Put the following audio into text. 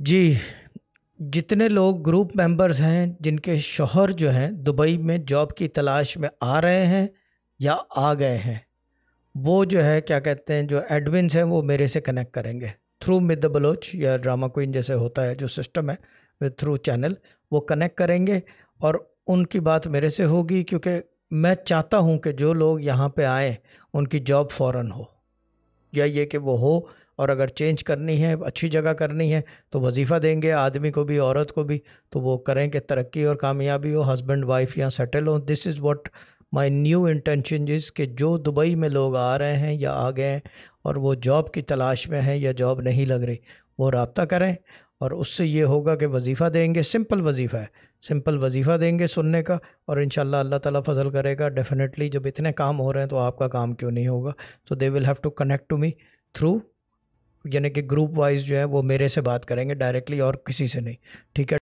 जी जितने लोग group members हैं जिनके शोहर जो हैं दुबई में जॉब की तलाश में आ रहे हैं या आ गए हैं वो जो है क्या कहते हैं जो एडविन्स हैं वो मेरे से कनेक्ट करेंगे थ्रू मिद बलोच या ड्रामा क्वीन जैसे होता है जो सिस्टम है विद थ्रू चैनल वो कनेक्ट करेंगे और उनकी बात मेरे से होगी क्योंकि मैं चाहता हूँ कि जो लोग यहाँ पे आए उनकी जॉब फ़ौर हो या ये कि वो हो और अगर चेंज करनी है अच्छी जगह करनी है तो वजीफ़ा देंगे आदमी को भी औरत को भी तो वो करें कि तरक्की और कामयाबी हो हस्बैंड वाइफ यहाँ सेटल हो this is what my new intention जिस कि जो दुबई में लोग आ रहे हैं या आ गए हैं और वो जॉब की तलाश में हैं या जॉब नहीं लग रही वो रबता करें और उससे ये होगा कि वजीफ़ा देंगे सिंपल वजीफ़ा है सिंपल वजीफ़ा देंगे सुनने का और इन अल्लाह ताला फजल करेगा डेफ़िनेटली जब इतने काम हो रहे हैं तो आपका काम क्यों नहीं होगा तो they will have to connect to me through यानी कि ग्रुप वाइज जो है वो मेरे से बात करेंगे डायरेक्टली और किसी से नहीं ठीक है